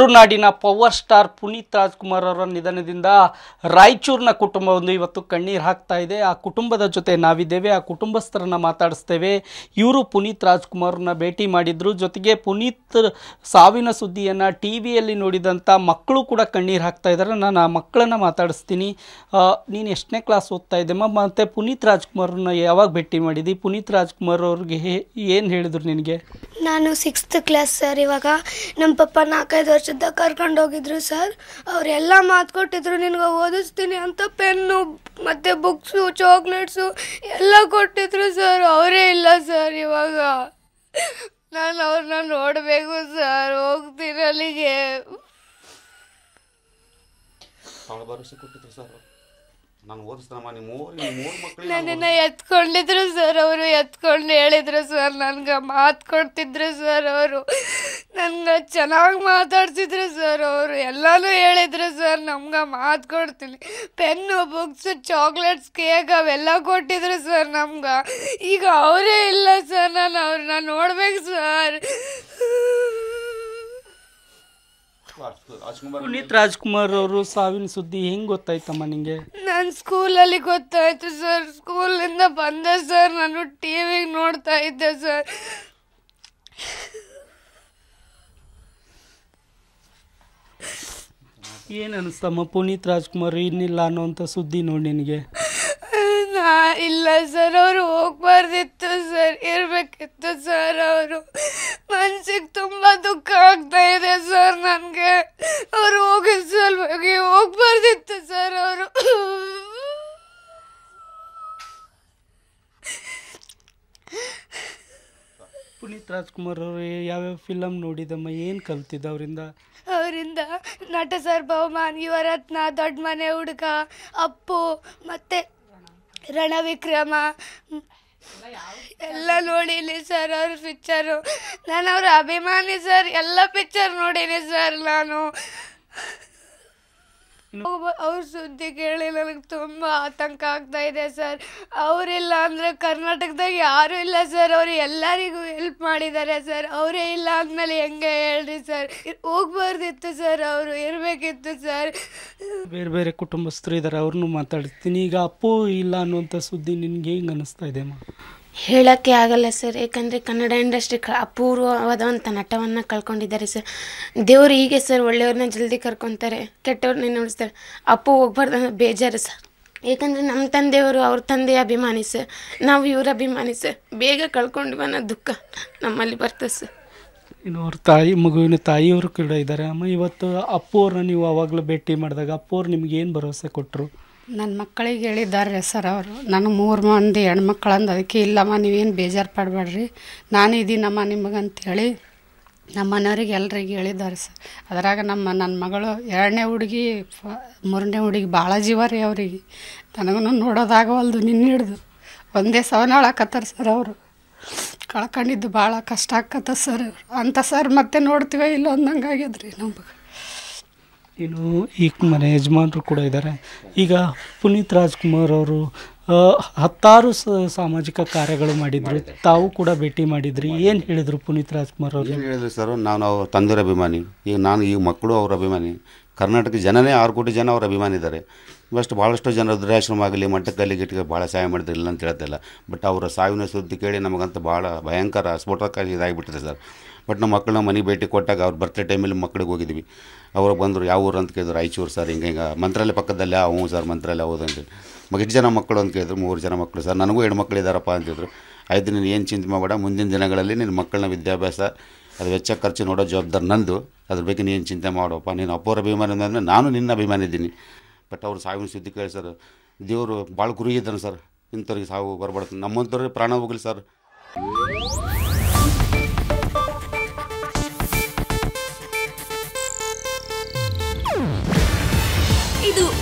ತುಳುನಾಡಿನ power star Puneeth Rajkumar ಅವರ ನಿಧನದಿಂದ ರಾಯಚೂರಿನ ಕುಟುಂಬವೊಂದು ಇವತ್ತು ಕಣ್ಣೀರು ಹಾಕ್ತಾ ಇದೆ ಆ ಕುಟುಂಬದ ಜೊತೆ ನಾವಿದ್ದೇವೆ ಆ ಕುಟುಂಬಸ್ಥರನ್ನು ಮಾತಾಡಿಸ್ತೇವೆ ಇವರು ಪುನೀತ್ ರಾಜ್ಕುಮಾರ್ನ ಭೇಟಿ ಮಾಡಿದ್ರು ಜೊತೆಗೆ ಪುನೀತ್ ಸಾವಿನ ಸುದ್ದಿಯನ್ನು ಟಿ ವಿಯಲ್ಲಿ ನೋಡಿದಂಥ ಮಕ್ಕಳು ಕೂಡ ಕಣ್ಣೀರು ಹಾಕ್ತಾ ಇದ್ದಾರೆ ನಾನು ಆ ಮಕ್ಕಳನ್ನು ಮಾತಾಡಿಸ್ತೀನಿ ನೀನು ಎಷ್ಟನೇ ಕ್ಲಾಸ್ ಓದ್ತಾ ಇದ್ದೆಮ್ಮ ಮತ್ತು ಪುನೀತ್ ರಾಜ್ಕುಮಾರ್ನ ಯಾವಾಗ ಭೇಟಿ ಮಾಡಿದ್ದಿ ಪುನೀತ್ ರಾಜ್ಕುಮಾರ್ ಅವ್ರಿಗೆ ಏನು ಹೇಳಿದ್ರು ನಿನಗೆ ನಾನು ಸಿಕ್ಸ್ತ್ ಕ್ಲಾಸ್ ಸರ್ ಇವಾಗ ನಮ್ಮ ಪಪ್ಪ ನಾಲ್ಕೈದು ವರ್ಷ ಪ್ರವಾಸದ ಕರ್ಕೊಂಡೋಗಿದ್ರು ಸರ್ ಅವರೆಲ್ಲ ಮಾತು ಕೊಟ್ಟಿದ್ರು ನಿನಗೆ ಓದಿಸ್ತೀನಿ ಅಂತ ಪೆನ್ನು ಮತ್ತು ಬುಕ್ಸು ಚಾಕ್ಲೇಟ್ಸು ಎಲ್ಲ ಕೊಟ್ಟಿದ್ರು ಸರ್ ಅವರೇ ಇಲ್ಲ ಸರ್ ಇವಾಗ ನಾನು ಅವ್ರನ್ನ ನೋಡಬೇಕು ಸರ್ ಹೋಗ್ತೀನಿ ಅಲ್ಲಿಗೆ ನಾನು ಎತ್ಕೊಂಡಿದ್ರು ಸರ್ ಅವರು ಎತ್ಕೊಂಡು ಹೇಳಿದ್ರು ಸರ್ ನನ್ಗೆ ಮಾತು ಕೊಡ್ತಿದ್ರು ಸರ್ ಅವರು ನನ್ಗೆ ಚೆನ್ನಾಗಿ ಮಾತಾಡ್ತಿದ್ರು ಸರ್ ಅವರು ಎಲ್ಲಾನು ಹೇಳಿದ್ರು ಸರ್ ನಮ್ಗೆ ಮಾತು ಕೊಡ್ತೀನಿ ಪೆನ್ನು ಬುಕ್ಸ್ ಚಾಕ್ಲೇಟ್ಸ್ ಕೇಕ್ ಅವೆಲ್ಲ ಕೊಟ್ಟಿದ್ರು ಸರ್ ನಮ್ಗೆ ಈಗ ಅವರೇ ಇಲ್ಲ ಸರ್ ನಾನು ಅವ್ರನ್ನ ನೋಡ್ಬೇಕು ಸರ್ ಪುನೀತ್ ರಾಜ್ಕುಮಾರ್ ಅವರು ಸಾವಿನ ಸುದ್ದಿ ಹೆಂಗ್ ಗೊತ್ತಾಯ್ತಮ್ಮ ನಿಂಗೆ ನಾನು ಸ್ಕೂಲಲ್ಲಿ ಗೊತ್ತಾಯ್ತು ಸರ್ ಸ್ಕೂಲಿಂದ ಬಂದೆ ಸರ್ ನಾನು ಟಿವಿಗೆ ನೋಡ್ತಾ ಇದ್ದೆ ಸರ್ ಏನು ಅನಿಸ್ತಮ್ಮ ಪುನೀತ್ ರಾಜ್ಕುಮಾರ್ ಇನ್ನಿಲ್ಲ ಅನ್ನೋಂತ ಸುದ್ದಿ ನೋಡಿ ನಿನಗೆ ಇಲ್ಲ ಸರ್ ಅವರು ಹೋಗ್ಬಾರ್ದಿತ್ತು ಸರ್ ಇರ್ಬೇಕಿತ್ತು ಸರ್ ಅವರು ಮನ್ಸಿಗೆ ತುಂಬಾ ದುಃಖ ಆಗ್ತಾ ಇದೆ ಸರ್ ನನಗೆ ಅವ್ರು ಹೋಗಿ ಸಲುವಾಗಿ ಹೋಗ್ಬಾರ್ದಿತ್ತು ಸರ್ ಅವರು ಪುನೀತ್ ರಾಜ್ಕುಮಾರ್ ಅವರು ಯಾವ್ಯಾವ ಫಿಲಮ್ ನೋಡಿದಮ್ಮ ಏನು ಕಲ್ತಿದ್ದ ಅವರಿಂದ ಅವರಿಂದ ನಟ ಸರ್ ಬಹುಮಾನ್ ಯುವರತ್ನ ದೊಡ್ಡ ಮನೆ ಹುಡುಗ ಅಪ್ಪು ಮತ್ತೆ ರಣವಿಕ್ರಮ ಎಲ್ಲ ನೋಡಿಲಿ ಸರ್ ಅವ್ರ ಪಿಕ್ಚರು ನಾನು ಅವ್ರ ಅಭಿಮಾನಿ ಸರ್ ಎಲ್ಲ ಪಿಕ್ಚರ್ ನೋಡೀನಿ ಸರ್ ನಾನು ಅವ್ರ ಸುದ್ದಿ ಕೇಳಿ ನನಗೆ ತುಂಬ ಆತಂಕ ಆಗ್ತಾ ಇದೆ ಸರ್ ಅವರಿಲ್ಲ ಅಂದ್ರೆ ಕರ್ನಾಟಕದಾಗ ಯಾರು ಇಲ್ಲ ಸರ್ ಅವರು ಎಲ್ಲರಿಗೂ ಹೆಲ್ಪ್ ಮಾಡಿದ್ದಾರೆ ಸರ್ ಅವರೇ ಇಲ್ಲ ಅಂದಮೇಲೆ ಹೆಂಗೆ ಹೇಳ್ರಿ ಸರ್ ಹೋಗ್ಬಾರ್ದಿತ್ತು ಸರ್ ಅವರು ಇರ್ಬೇಕಿತ್ತು ಸರ್ ಬೇರೆ ಬೇರೆ ಕುಟುಂಬಸ್ಥರು ಇದ್ದಾರೆ ಅವ್ರನ್ನೂ ಮಾತಾಡ್ತೀನಿ ಈಗ ಅಪ್ಪು ಇಲ್ಲ ಅನ್ನುವಂಥ ಸುದ್ದಿ ನಿನ್ಗೆ ಹೆಂಗೆ ಅನಿಸ್ತಾ ಇದೆ ಹೇಳೋಕ್ಕೆ ಆಗಲ್ಲ ಸರ್ ಏಕೆಂದರೆ ಕನ್ನಡ ಇಂಡಸ್ಟ್ರಿ ಕ ಅಪೂರ್ವವಾದಂಥ ನಟವನ್ನು ಕಳ್ಕೊಂಡಿದ್ದಾರೆ ಸರ್ ದೇವರು ಹೀಗೆ ಸರ್ ಒಳ್ಳೆಯವ್ರನ್ನ ಜಲ್ದಿ ಕರ್ಕೊತಾರೆ ಕೆಟ್ಟವ್ರನ್ನ ನೋಡಿಸ್ತಾರೆ ಅಪ್ಪು ಹೋಗ್ಬಾರ್ದು ಅನ್ನೋ ಬೇಜಾರು ಸರ್ ಏಕೆಂದರೆ ನಮ್ಮ ತಂದೆಯವರು ಅವ್ರ ತಂದೆಯ ಅಭಿಮಾನಿ ಸರ್ ನಾವು ಇವ್ರ ಅಭಿಮಾನಿ ಸರ್ ಬೇಗ ಕಳ್ಕೊಂಡು ಅನ್ನೋ ದುಃಖ ನಮ್ಮಲ್ಲಿ ಬರ್ತದೆ ಸರ್ ಇನ್ನು ಅವ್ರ ತಾಯಿ ಮಗುವಿನ ತಾಯಿಯವರು ಕೂಡ ಇದ್ದಾರೆ ಅಮ್ಮ ಇವತ್ತು ಅಪ್ಪು ಅವ್ರನ್ನ ನೀವು ಆವಾಗಲೂ ಭೇಟಿ ಮಾಡಿದಾಗ ಅಪ್ಪು ಅವ್ರು ನಿಮ್ಗೆ ಏನು ಭರವಸೆ ಕೊಟ್ಟರು ನನ್ನ ಮಕ್ಕಳಿಗೆ ಹೇಳಿದ್ದಾರೆ ಸರ್ ಅವರು ನನಗೆ ಮೂರು ಮಂದಿ ಹೆಣ್ಮಕ್ಳಂದು ಅದಕ್ಕೆ ಇಲ್ಲಮ್ಮ ನೀವೇನು ಬೇಜಾರು ಪಡಬೇಡ್ರಿ ನಾನು ಇದ್ದೀನಮ್ಮ ನಿಮಗಂತೇಳಿ ನಮ್ಮ ಮನೆಯವ್ರಿಗೆ ಎಲ್ರಿಗೆ ಹೇಳಿದ್ದಾರೆ ಸರ್ ಅದ್ರಾಗ ನಮ್ಮ ನನ್ನ ಮಗಳು ಎರಡನೇ ಹುಡುಗಿ ಮೂರನೇ ಹುಡುಗಿ ಭಾಳ ಜೀವ ರೀ ಅವ್ರಿಗೆ ನನಗೂ ನೋಡೋದಾಗವಲ್ದು ನಿನ್ನ ಹಿಡ್ದು ಒಂದೇ ಸವನಾಳಾಕತ್ತಾರ ಸರ್ ಅವರು ಕಳ್ಕೊಂಡಿದ್ದು ಭಾಳ ಕಷ್ಟ ಆಕತ್ತ ಸರ್ ಅಂತ ಸರ್ ಮತ್ತೆ ನೋಡ್ತೀವೋ ಇಲ್ಲ ಅಂದಂಗೆ ಆಗ್ಯದ್ರಿ ನಮ್ಗೆ ಏನು ಈ ಮನೆ ಯಜಮಾನರು ಕೂಡ ಇದ್ದಾರೆ ಈಗ ಪುನೀತ್ ರಾಜ್ಕುಮಾರ್ ಅವರು ಹತ್ತಾರು ಸಾಮಾಜಿಕ ಕಾರ್ಯಗಳು ಮಾಡಿದ್ರು ತಾವು ಕೂಡ ಭೇಟಿ ಮಾಡಿದ್ರಿ ಏನು ಹೇಳಿದರು ಪುನೀತ್ ರಾಜ್ಕುಮಾರ್ ಅವರು ಏನು ಹೇಳಿದ್ರು ಸರ್ ನಾನು ಅವ್ರ ತಂದೆಯ ಅಭಿಮಾನಿ ಈಗ ನಾನು ಈಗ ಮಕ್ಕಳು ಅವ್ರ ಅಭಿಮಾನಿ ಕರ್ನಾಟಕ ಜನನೇ ಆರು ಕೋಟಿ ಜನ ಅವ್ರ ಅಭಿಮಾನಿ ಇದ್ದಾರೆ ಬಸ್ಟ್ ಭಾಳಷ್ಟು ಜನ ರುದ್ರಾಶ್ರಮ ಆಗಲಿ ಮಟ್ಟಕ್ಕಲ್ಲಿ ಗಿಟ್ಟಿಗೆ ಭಾಳ ಸಹಾಯ ಮಾಡಿದ್ರಿಲ್ಲ ಅಂತ ಹೇಳ್ತಿಲ್ಲ ಬಟ್ ಅವರ ಸಾವಿನ ಸುದ್ದಿ ಕೇಳಿ ನಮಗಂತೂ ಭಾಳ ಭಯಂಕರ ಸ್ಫೋಟಕ ಇದಾಗಿಬಿಟ್ಟಿದೆ ಸರ್ ಬಟ್ ನಮ್ಮ ಮಕ್ಕಳನ್ನ ಮನೆಗೆ ಭೇಟಿ ಕೊಟ್ಟಾಗ ಅವ್ರ ಬರ್ತ್ಡೇ ಟೈಮಲ್ಲಿ ಮಕ್ಕಳಿಗೆ ಹೋಗಿದ್ವಿ ಅವ್ರು ಬಂದರು ಯಾವ ಊರು ಅಂತ ಕೇಳಿದ್ರು ರಾಯಚೂರು ಸರ್ ಹಿಂಗೆ ಹಿಂಗೆ ಮಂತ್ರಾಲಯ ಪಕ್ಕದಲ್ಲೇ ಹ್ಞೂ ಸರ್ ಮಂತ್ರಾಲಯ ಹೌದು ಅಂತೇಳಿ ಮಗ ಎಷ್ಟು ಜನ ಮಕ್ಕಳು ಅಂತ ಕೇಳಿದ್ರು ಮೂರು ಜನ ಮಕ್ಕಳು ಸರ್ ನನಗೂ ಎರಡು ಮಕ್ಕಳು ಇದ್ದಾರಪ್ಪ ಅಂತಿದ್ರು ಆಯಿತು ನೀನು ಏನು ಚಿಂತೆ ಮಾಡಬೇಡ ಮುಂದಿನ ದಿನಗಳಲ್ಲಿ ನಿನ್ನ ಮಕ್ಕಳನ್ನ ವಿದ್ಯಾಭ್ಯಾಸ ಅದು ವೆಚ್ಚ ಖರ್ಚು ನೋಡೋ ಜವಾಬ್ದಾರಿ ನಂದು ಅದ್ರ ಬಗ್ಗೆ ನೀನು ಚಿಂತೆ ಮಾಡೋಪ್ಪ ನೀನು ಅಪ್ಪೋರ ಅಭಿಮಾನಿ ಅಂದರೆ ನಾನು ನಿನ್ನ ಅಭಿಮಾನಿ ಇದ್ದೀನಿ ಬಟ್ ಅವ್ರು ಸಾವಿನ ಸುದ್ದಿ ಕೇಳಿ ಸರ್ ದೇವರು ಭಾಳ ಗುರು ಇದ್ದರು ಸರ್ ಇಂಥವ್ರಿಗೆ ಸಾವು ಬರಬಾರ್ದು ನಮ್ಮಂಥವ್ರಿಗೆ ಪ್ರಾಣ ಹೋಗಲಿ ಸರ್